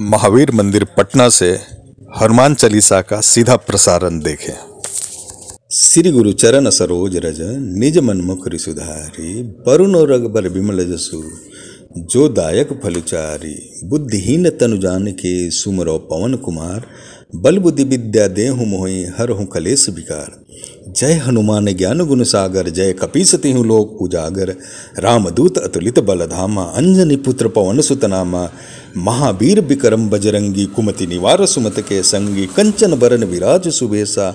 महावीर मंदिर पटना से हनुमान चालीसा का सीधा प्रसारण देखें श्री गुरु चरण सरोज रज निज मनमुख सुधारी वरुण और रघबर विमल जसु जो दायक फलचारी बुद्धिहीन तनु जान के सुमरो पवन कुमार बल बुद्धि विद्या देहु मोहि हर हूँ कलेश विकार जय हनुमान ज्ञान गुण सागर जय कपीस हूँ लोक उजागर रामदूत अतुलित बलधामा अंजनी पुत्र पवन सुतनामा महावीर विक्रम बजरंगी कुमति निवार सुमत के संगी कंचन बरन विराज सुबेसा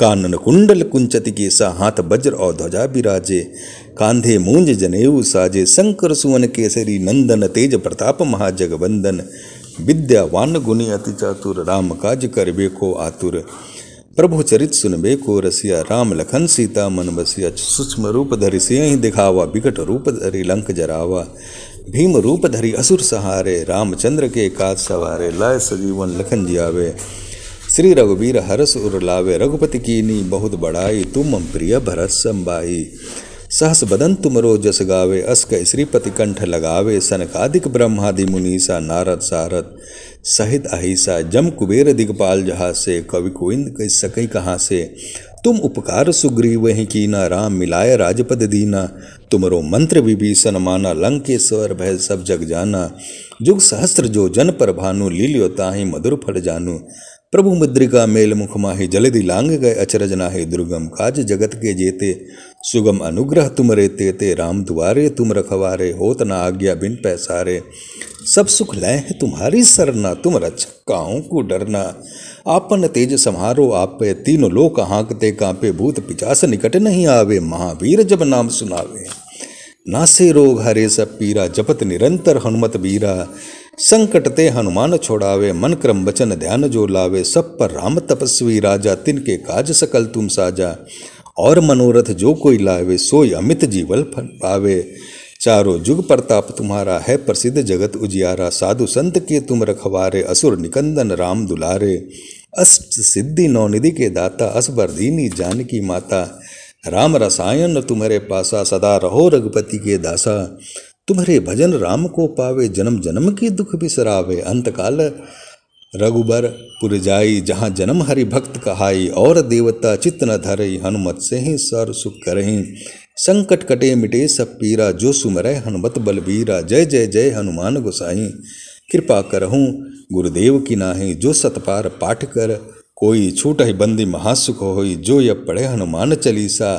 कानन कुंडल कुंचति केसा हाथ बज्र और ध्वजा विराजे कांधे मूंज जनेऊ साजे शंकर सुवन केसरी नंदन तेज प्रताप महाजगवंदन विद्यावान गुणी अति चातुर राम काज करबे को आतुर प्रभु चरित सुन को रसिया राम लखन सीता मन बसिया सूक्ष्म रूप धरि सिंह दिखावा बिकट रूप धरि लंक जरावा भीम रूप धरि असुर सहारे रामचंद्र के काज सवारे लाय सजीवन लखन जियावे श्री रघुवीर हरस उर लावे रघुपति कीनी बहुत बड़ाई तुम प्रिय भरत संभाई सहस बदन तुमरो जस गावे अस्क श्रीपति कंठ लगावे सनकादिक ब्रह्मादि मुनीसा नारद सारद सहित अहिसा जम कुबेर दिगपाल जहाँ से कवि कोविंद सकई कहाँ से तुम उपकार सुग्रीव हैं कीना राम मिलाय राजपद दीना तुमरो मंत्र विभीषण माना लंकेश्वर भय सब जग जाना जुग सहस्त्र जो जन पर भानु लील्योताही मधुर फल जानु प्रभु मुद्रिका मेल मुख माहे जलदि लांग गए अचरज नाहे दुर्गम काज जगत के जेते सुगम अनुग्रह तुम रे तेते राम द्वारे तुम रखवारे होत न आज्ञा बिन पैसारे सब सुख लय है तुम्हारी सरना तुम रक्षकाओं को डरना आपन तेज समारो आप पे तीनों लोक हाँकते कांपे भूत पिचास निकट नहीं आवे महावीर जब नाम सुनावे नासे रोग हरे सब पीरा जपत निरंतर हनुमत बीरा संकट ते हनुमान छोड़ावे मन क्रम वचन ध्यान जो लावे सब पर राम तपस्वी राजा तिनके काज सकल तुम साजा और मनोरथ जो कोई लावे सोय अमित जीवल फल पावे चारों जुग प्रताप तुम्हारा है प्रसिद्ध जगत उजियारा साधु संत के तुम रखवारे असुर निकंदन राम दुलारे अष्ट सिद्धि नौनिधि के दाता असबर दीनी जानकी माता राम रसायन तुम्हारे पासा सदा रहो रघुपति के दासा तुम्हारे भजन राम को पावे जन्म जन्म की दुख भी सरावे अंतकाल रघुबर पुर जाई जहाँ जन्म हरि भक्त कहाई और देवता चित्त न धरई हनुमत से ही सर सुख करही संकट कटे मिटे सब पीरा जो सुमरय हनुमत बलबीरा जय जय जय हनुमान गोसाई कृपा करहूँ गुरुदेव की नाहीं जो सतपार पाठ कर कोई छूट ही बंदी महासुख होई जो यह पढ़े हनुमान चलीसा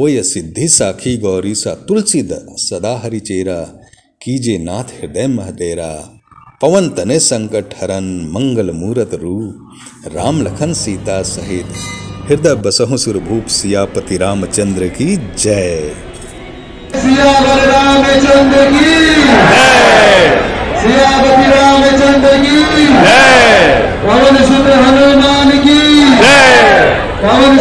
ओय सिद्धि साखी गौरी सा तुलसी सदा हरि चेरा कीजे नाथ हृदय महदेरा पवन तने संकट हरन मंगल मूरत रू राम लखन सीता सहित हृदय बसहु सुरभूप सियापति रामचंद्र की जय की की हनुमान की पवन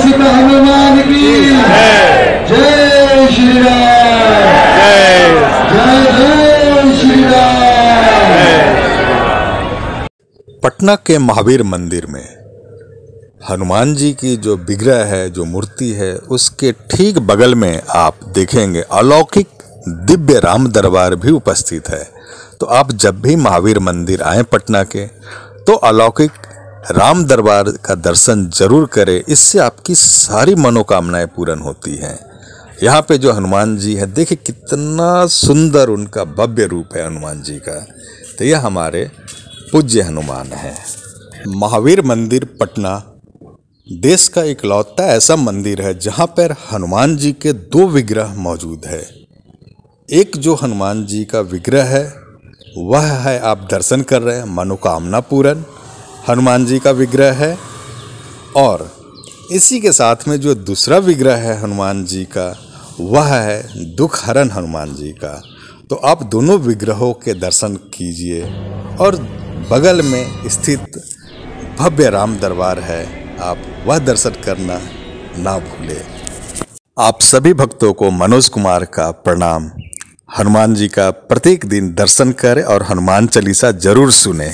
पटना के महावीर मंदिर में हनुमान जी की जो विग्रह है जो मूर्ति है उसके ठीक बगल में आप देखेंगे अलौकिक दिव्य राम दरबार भी उपस्थित है तो आप जब भी महावीर मंदिर आए पटना के तो अलौकिक राम दरबार का दर्शन जरूर करें इससे आपकी सारी मनोकामनाएं पूर्ण होती हैं यहाँ पे जो हनुमान जी हैं देखिए कितना सुंदर उनका भव्य रूप है हनुमान जी का तो यह हमारे पूज्य हनुमान हैं महावीर मंदिर पटना देश का इकलौता ऐसा मंदिर है जहाँ पर हनुमान जी के दो विग्रह मौजूद है एक जो हनुमान जी का विग्रह है वह है आप दर्शन कर रहे हैं मनोकामना पूरन हनुमान जी का विग्रह है और इसी के साथ में जो दूसरा विग्रह है हनुमान जी का वह है दुख हरण हनुमान जी का तो आप दोनों विग्रहों के दर्शन कीजिए और बगल में स्थित भव्य राम दरबार है आप वह दर्शन करना ना भूलें आप सभी भक्तों को मनोज कुमार का प्रणाम हनुमान जी का प्रत्येक दिन दर्शन करें और हनुमान चालीसा जरूर सुने